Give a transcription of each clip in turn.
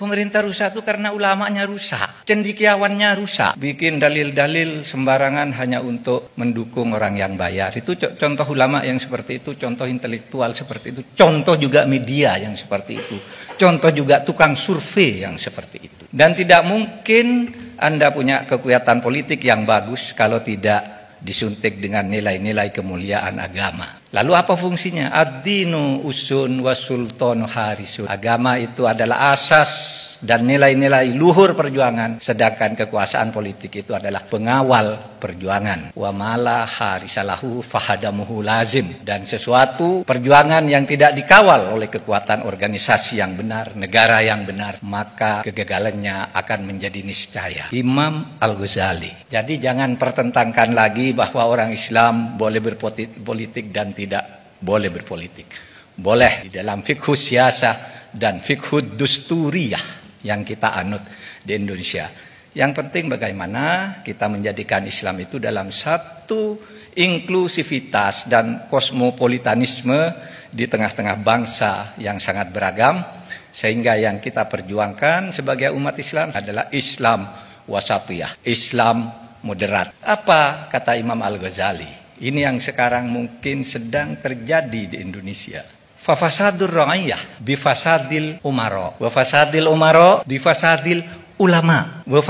Pemerintah rusak itu karena ulamanya rusak, cendikiawannya rusak, bikin dalil-dalil sembarangan hanya untuk mendukung orang yang bayar. Itu contoh ulama yang seperti itu, contoh intelektual seperti itu, contoh juga media yang seperti itu, contoh juga tukang survei yang seperti itu. Dan tidak mungkin Anda punya kekuatan politik yang bagus kalau tidak disuntik dengan nilai-nilai kemuliaan agama. Lalu apa fungsinya? Ad-dinu usun wa sultanu harisun. Agama itu adalah asas dan nilai-nilai luhur perjuangan, sedangkan kekuasaan politik itu adalah pengawal perjuangan. Wa mala harisalahu fahadamuhu lazim dan sesuatu perjuangan yang tidak dikawal oleh kekuatan organisasi yang benar, negara yang benar, maka kegagalannya akan menjadi niscaya. Imam Al-Ghazali. Jadi jangan pertentangkan lagi bahwa orang Islam boleh berpolitik dan tidak boleh berpolitik. Boleh di dalam fikhus siasa dan fikih dusturiyah yang kita anut di Indonesia. Yang penting bagaimana kita menjadikan Islam itu dalam satu inklusivitas dan kosmopolitanisme di tengah-tengah bangsa yang sangat beragam sehingga yang kita perjuangkan sebagai umat Islam adalah Islam wasatiyah, Islam moderat. Apa kata Imam Al-Ghazali? Ini yang sekarang mungkin sedang terjadi di Indonesia. Fafasadur ra'iyah bifasadil umaro. Wa fasadil umaro bifasadil ulama. Wa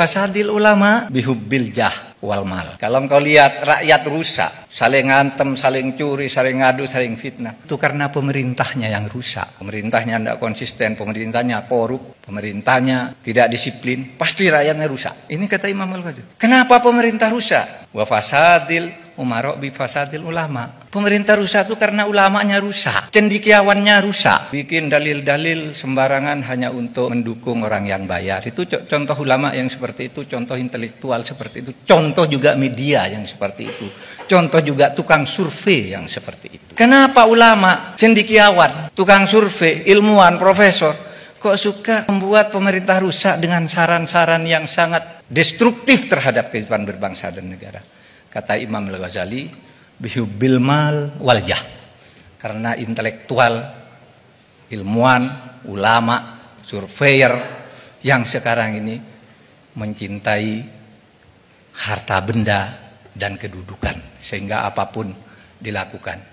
ulama bihubbil jah wal mal. Kalau engkau lihat rakyat rusak, saling ngantem, saling curi, saling ngadu, saling fitnah. Itu karena pemerintahnya yang rusak. Pemerintahnya tidak konsisten, pemerintahnya korup, pemerintahnya tidak disiplin. Pasti rakyatnya rusak. Ini kata Imam Al-Ghazali. Kenapa pemerintah rusak? Wa umarok bifasadil ulama. Pemerintah rusak itu karena ulamanya rusak, cendikiawannya rusak, bikin dalil-dalil sembarangan hanya untuk mendukung orang yang bayar. Itu contoh ulama yang seperti itu, contoh intelektual seperti itu, contoh juga media yang seperti itu, contoh juga tukang survei yang seperti itu. Kenapa ulama, cendikiawan, tukang survei, ilmuwan, profesor kok suka membuat pemerintah rusak dengan saran-saran yang sangat destruktif terhadap kehidupan berbangsa dan negara? Kata Imam Al-Ghazali, bihubil mal waljah. Karena intelektual, ilmuwan, ulama, surveyor yang sekarang ini mencintai harta benda dan kedudukan sehingga apapun dilakukan.